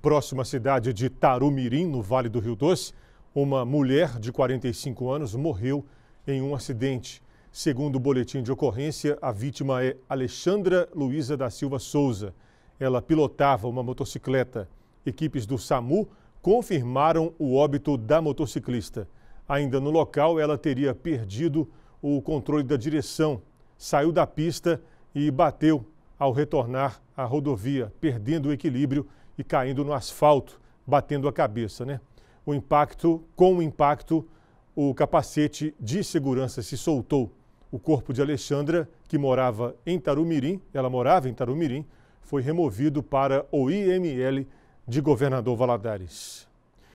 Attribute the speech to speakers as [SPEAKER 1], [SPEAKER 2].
[SPEAKER 1] Próxima à cidade de Tarumirim, no Vale do Rio Doce, uma mulher de 45 anos morreu em um acidente. Segundo o boletim de ocorrência, a vítima é Alexandra Luiza da Silva Souza. Ela pilotava uma motocicleta. Equipes do SAMU confirmaram o óbito da motociclista. Ainda no local, ela teria perdido o controle da direção, saiu da pista e bateu ao retornar à rodovia, perdendo o equilíbrio e caindo no asfalto, batendo a cabeça, né? O impacto, com o impacto, o capacete de segurança se soltou. O corpo de Alexandra, que morava em Tarumirim, ela morava em Tarumirim, foi removido para o IML de Governador Valadares.